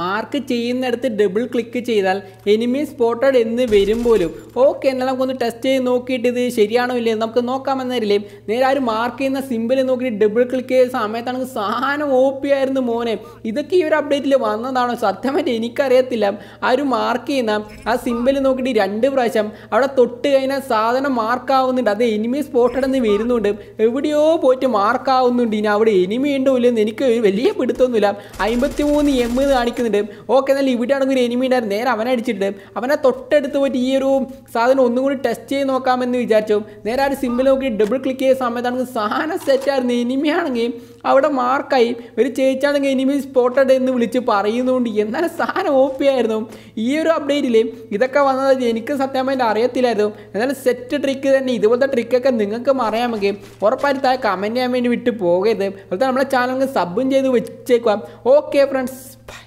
mark ചെയ്യുന്നിടത്ത് double click ചെയ്താൽ enemy spotted എന്ന് വരും പോലും ഓക്കെ എന്നാൽ നമുക്കൊന്ന് ടെസ്റ്റ് ചെയ്ത് നോക്കിയിട്ട് ഇത് ശരിയാണോ ഇല്ലേ നമുക്ക് നോക്കാമെന്നറിയില്ലേ നേരെ ആ ഒരു മാർക്ക് ചെയ്യുന്ന സിമ്പിൾ നോക്കിയിട്ട് ഡബിൾ ക്ലിക്ക് ചെയ്ത സമയത്താണ് സാധനം ആയിരുന്നു മോനെ ഇതൊക്കെ ഈ ഒരു അപ്ഡേറ്റിൽ വന്നതാണോ സത്യമായിട്ട് എനിക്കറിയത്തില്ല ആ ഒരു മാർക്ക് ചെയ്യുന്ന ആ സിമ്പിൾ നോക്കിയിട്ട് രണ്ട് പ്രാവശ്യം അവിടെ തൊട്ട് കഴിഞ്ഞാൽ സാധനം മാർക്കാവുന്നുണ്ട് അത് എനിമി സ്പോട്ടഡ് എന്ന് വരുന്നുണ്ട് എവിടെയോ പോയിട്ട് മാർക്കാവുന്നുണ്ട് ഇനി അവിടെ എനിമി ഉണ്ടോ ഇല്ലെന്ന് എനിക്ക് വലിയ പിടുത്തൊന്നുമില്ല അമ്പത്തി മൂന്ന് എം കാണിക്കുന്നു നിൽക്കുന്നുണ്ട് ഓക്കെ എന്നാൽ ഇവിടെ ആണെങ്കിൽ ഒരു എനിമി ഉണ്ടായിരുന്നു നേരെ അവനെ അടിച്ചിട്ട് അവനെ തൊട്ടടുത്ത് പോയിട്ട് ഈ ഒരു സാധനം ഒന്നും കൂടി ടെസ്റ്റ് ചെയ്ത് നോക്കാമെന്ന് വിചാരിച്ചു നേരെ ആ ഒരു സിമ്പിൾ നോക്കി ഡബിൾ ക്ലിക്ക് ചെയ്ത സമയത്താണെങ്കിൽ സാധനം സെറ്റായിരുന്നു എനിമിയാണെങ്കിൽ അവിടെ മാർക്കായി ഒരു ചേച്ചാണെങ്കിൽ എനിമി സ്പോട്ടഡ് എന്ന് വിളിച്ച് പറയുന്നുണ്ട് എന്നാൽ സാധനം ആയിരുന്നു ഈ ഒരു അപ്ഡേറ്റിൽ ഇതൊക്കെ വന്നത് എനിക്ക് സത്യമായിട്ട് അറിയത്തില്ലായിരുന്നു എന്നാലും സെറ്റ് ട്രിക്ക് തന്നെ ഇതുപോലത്തെ ട്രിക്കൊക്കെ നിങ്ങൾക്ക് അറിയാമെങ്കിൽ ഉറപ്പായിട്ട് താഴെ കമൻറ്റ് ചെയ്യാൻ വേണ്ടി വിട്ട് പോകരുത് അതുപോലെ നമ്മളെ ചാനൽ സബും ചെയ്ത് വെച്ചേക്കാം ഓക്കെ ഫ്രണ്ട്സ്